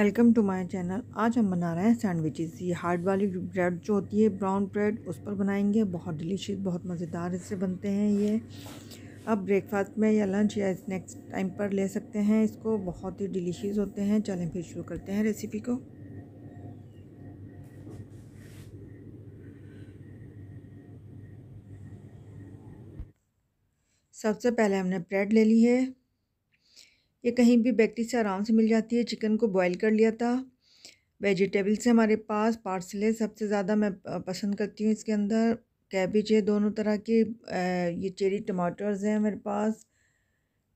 welcome to my channel आज हम बना रहे हैं सैंडविचेस ये हार्ड वाली ब्रेड जो होती है ब्राउन ब्रेड उस पर बनाएंगे बहुत डिलीशियस बहुत मज़ेदार इससे बनते हैं ये अब ब्रेकफास्ट में या लंच या स्नैक्स टाइम पर ले सकते हैं इसको बहुत ही डिलीशियस होते हैं चलें फिर शुरू करते हैं रेसिपी को सबसे पहले हमने ब्रेड ले ली है ये कहीं भी बैक्टी से आराम से मिल जाती है चिकन को बॉईल कर लिया था वेजिटेबल्स से हमारे पास पार्सल है सबसे ज़्यादा मैं पसंद करती हूँ इसके अंदर कैबिज है दोनों तरह के ये चेरी टमाटर्स हैं मेरे पास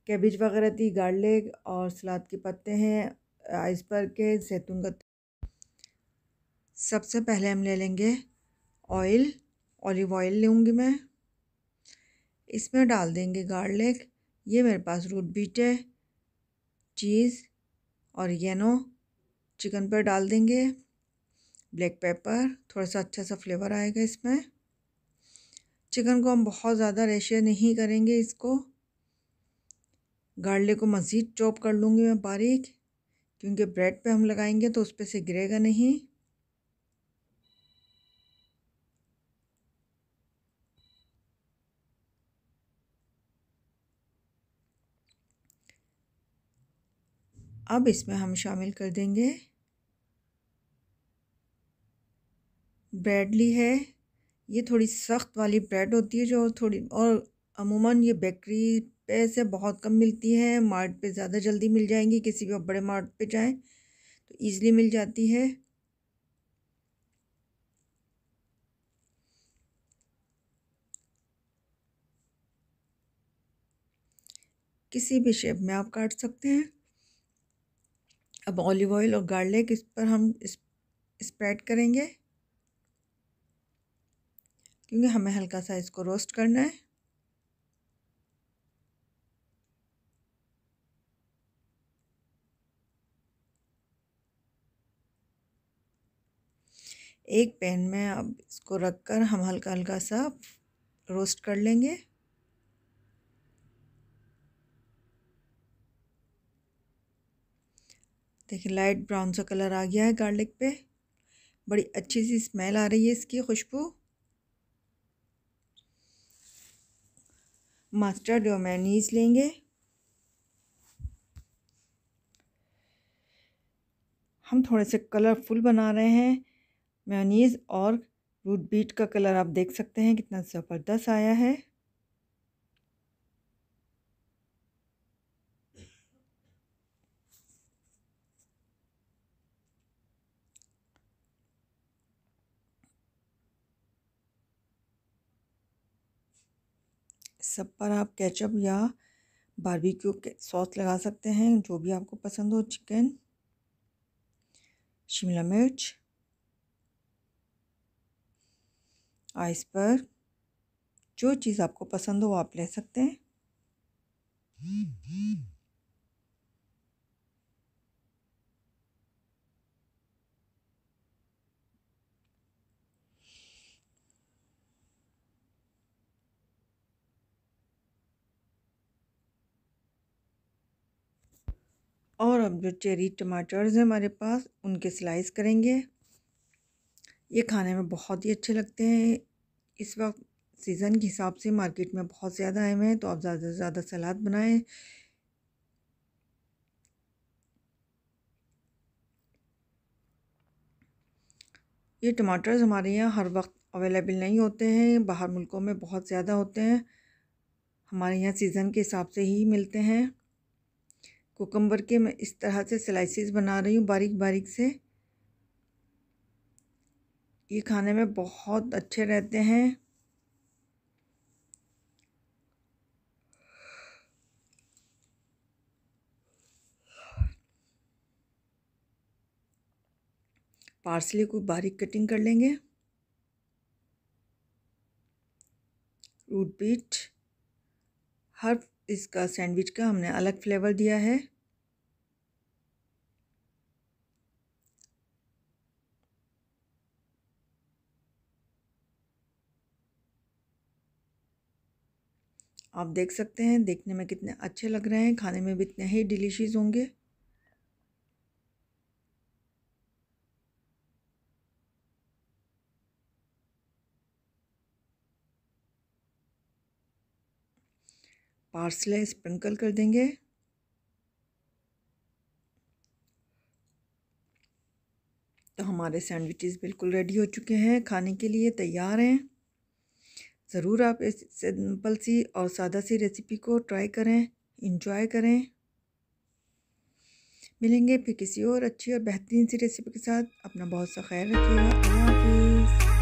कैबिज वगैरह थी गार्लिक और सलाद के पत्ते हैं आइसबर्ग के जैतून का सबसे पहले हम ले लेंगे ऑयल ऑलिव ऑयल लूँगी मैं इसमें डाल देंगे गार्लिक ये मेरे पास रूट बीट है चीज़ और येनो चिकन पर डाल देंगे ब्लैक पेपर थोड़ा सा अच्छा सा फ्लेवर आएगा इसमें चिकन को हम बहुत ज़्यादा रेशे नहीं करेंगे इसको गार्ले को मज़ीद चॉप कर लूँगी मैं बारीक क्योंकि ब्रेड पे हम लगाएंगे तो उस पर से गिरेगा नहीं अब इसमें हम शामिल कर देंगे ब्रेड ली है ये थोड़ी सख्त वाली ब्रेड होती है जो थोड़ी और अमूमन ये बेकरी पे से बहुत कम मिलती है मार्ट पे ज़्यादा जल्दी मिल जाएंगी किसी भी और बड़े मार्ट पे जाएं तो ईज़िली मिल जाती है किसी भी शेप में आप काट सकते हैं अब ऑलिव ऑयल और गार्लिक इस पर हम स्प्रेड करेंगे क्योंकि हमें हल्का सा इसको रोस्ट करना है एक पैन में अब इसको रखकर हम हल्का हल्का सा रोस्ट कर लेंगे देखिए लाइट ब्राउन सा कलर आ गया है गार्लिक पे बड़ी अच्छी सी स्मेल आ रही है इसकी खुशबू मस्टर्ड और मैनीस लेंगे हम थोड़े से कलरफुल बना रहे हैं मेयोनीज़ और रूट बीट का कलर आप देख सकते हैं कितना ज़बरदस्त आया है सब पर आप केचप या बारबेक्यू सॉस लगा सकते हैं जो भी आपको पसंद हो चिकन शिमला मिर्च आइस पर जो चीज़ आपको पसंद हो आप ले सकते हैं और अब जो चेरी टमाटर्स हैं हमारे पास उनके स्लाइस करेंगे ये खाने में बहुत ही अच्छे लगते हैं इस वक्त सीज़न के हिसाब से मार्केट में बहुत ज़्यादा आए हुए हैं तो आप ज़्यादा से ज़्यादा सलाद बनाएं ये टमाटर्स हमारे यहाँ हर वक्त अवेलेबल नहीं होते हैं बाहर मुल्कों में बहुत ज़्यादा होते हैं हमारे यहाँ सीज़न के हिसाब से ही मिलते हैं कोकम्बर के मैं इस तरह से स्लाइसिस बना रही हूँ बारीक बारीक से ये खाने में बहुत अच्छे रहते हैं पार्सली को बारीक कटिंग कर लेंगे रूट बीट हर इसका सैंडविच का हमने अलग फ्लेवर दिया है आप देख सकते हैं देखने में कितने अच्छे लग रहे हैं खाने में भी इतने ही डिलीशियस होंगे पार्सले स्प्रिंकल कर देंगे तो हमारे सैंडविचेस बिल्कुल रेडी हो चुके हैं खाने के लिए तैयार हैं ज़रूर आप इस सिंपल सी और सादा सी रेसिपी को ट्राई करें इंजॉय करें मिलेंगे फिर किसी और अच्छी और बेहतरीन सी रेसिपी के साथ अपना बहुत सा ख्याल रखिएगा अल्लाह हाफिज़